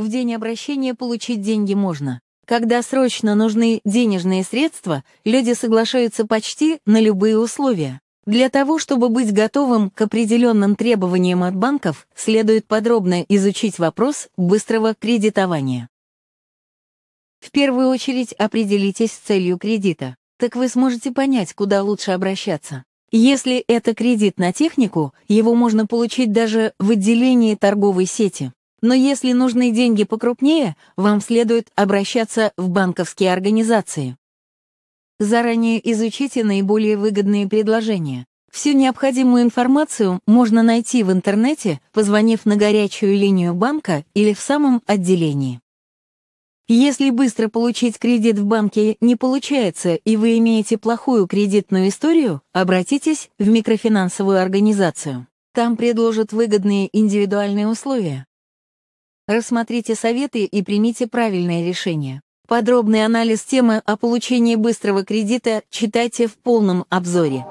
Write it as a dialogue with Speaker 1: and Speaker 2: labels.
Speaker 1: В день обращения получить деньги можно. Когда срочно нужны денежные средства, люди соглашаются почти на любые условия. Для того, чтобы быть готовым к определенным требованиям от банков, следует подробно изучить вопрос быстрого кредитования. В первую очередь определитесь с целью кредита. Так вы сможете понять, куда лучше обращаться. Если это кредит на технику, его можно получить даже в отделении торговой сети. Но если нужны деньги покрупнее, вам следует обращаться в банковские организации. Заранее изучите наиболее выгодные предложения. Всю необходимую информацию можно найти в интернете, позвонив на горячую линию банка или в самом отделении. Если быстро получить кредит в банке не получается и вы имеете плохую кредитную историю, обратитесь в микрофинансовую организацию. Там предложат выгодные индивидуальные условия, Рассмотрите советы и примите правильное решение. Подробный анализ темы о получении быстрого кредита читайте в полном обзоре.